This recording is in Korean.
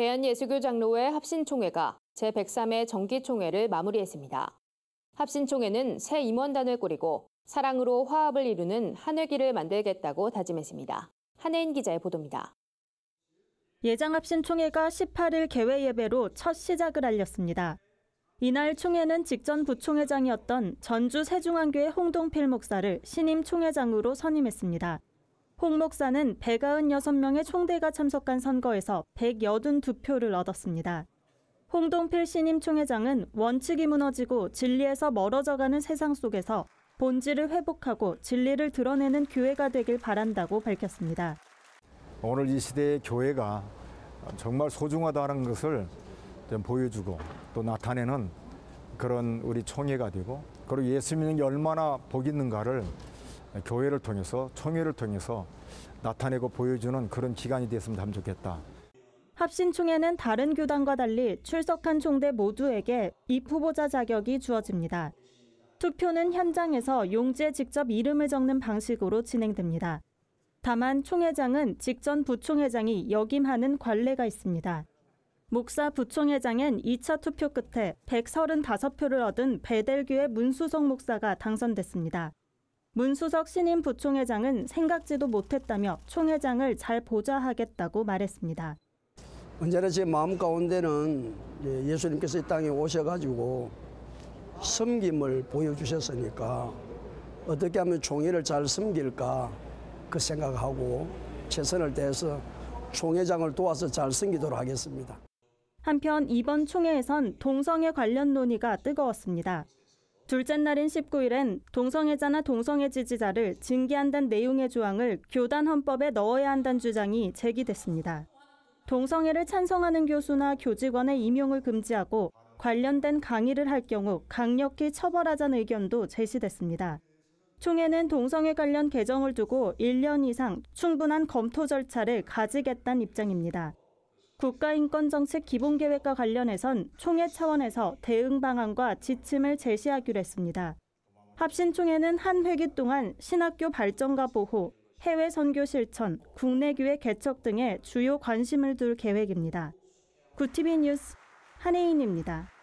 대한예수교 장로회 합신총회가 제103회 정기총회를 마무리했습니다. 합신총회는 새 임원단을 꾸리고 사랑으로 화합을 이루는 한 회기를 만들겠다고 다짐했습니다. 한혜인 기자의 보도입니다. 예장합신총회가 18일 개회예배로 첫 시작을 알렸습니다. 이날 총회는 직전 부총회장이었던 전주 세중앙교회 홍동필 목사를 신임 총회장으로 선임했습니다. 홍 목사는 196명의 총대가 참석한 선거에서 182표를 얻었습니다. 홍동필 신임 총회장은 원칙이 무너지고 진리에서 멀어져가는 세상 속에서 본질을 회복하고 진리를 드러내는 교회가 되길 바란다고 밝혔습니다. 오늘 이 시대의 교회가 정말 소중하다는 것을 보여주고 또 나타내는 그런 우리 총회가 되고 그리고 예수 믿는 게 얼마나 복 있는가를 교회를 통해서 총회를 통해서 나타내고 보여주는 그런 기간이 됐으면 참 좋겠다. 합신총회는 다른 교단과 달리 출석한 총대 모두에게 입 후보자 자격이 주어집니다. 투표는 현장에서 용지에 직접 이름을 적는 방식으로 진행됩니다. 다만 총회장은 직전 부총회장이 역임하는 관례가 있습니다. 목사 부총회장은 2차 투표 끝에 135표를 얻은 베델교의 문수성 목사가 당선됐습니다. 문수석 신임 부총회장은 생각지도 못했다며 총회장을 잘 보좌하겠다고 말했습니다. 언제나 제 마음 가운데는 예수님께서 이 땅에 오셔가지고 섬김을 보여주셨으니까 어떻게 하면 총회를 잘 섬길까 그 생각하고 최선을 다해서 총회장을 도와서 잘 섬기도록 하겠습니다. 한편 이번 총회에선 동성애 관련 논의가 뜨거웠습니다. 둘째 날인 19일엔 동성애자나 동성애 지지자를 징계한다는 내용의 조항을 교단 헌법에 넣어야 한다는 주장이 제기됐습니다. 동성애를 찬성하는 교수나 교직원의 임용을 금지하고 관련된 강의를 할 경우 강력히 처벌하자는 의견도 제시됐습니다. 총회는 동성애 관련 개정을 두고 1년 이상 충분한 검토 절차를 가지겠다는 입장입니다. 국가인권정책 기본계획과 관련해선 총회 차원에서 대응 방안과 지침을 제시하기로 했습니다. 합신총회는 한 회기 동안 신학교 발전과 보호, 해외 선교 실천, 국내 교회 개척 등에 주요 관심을 둘 계획입니다. 구티비 뉴스 한혜인입니다.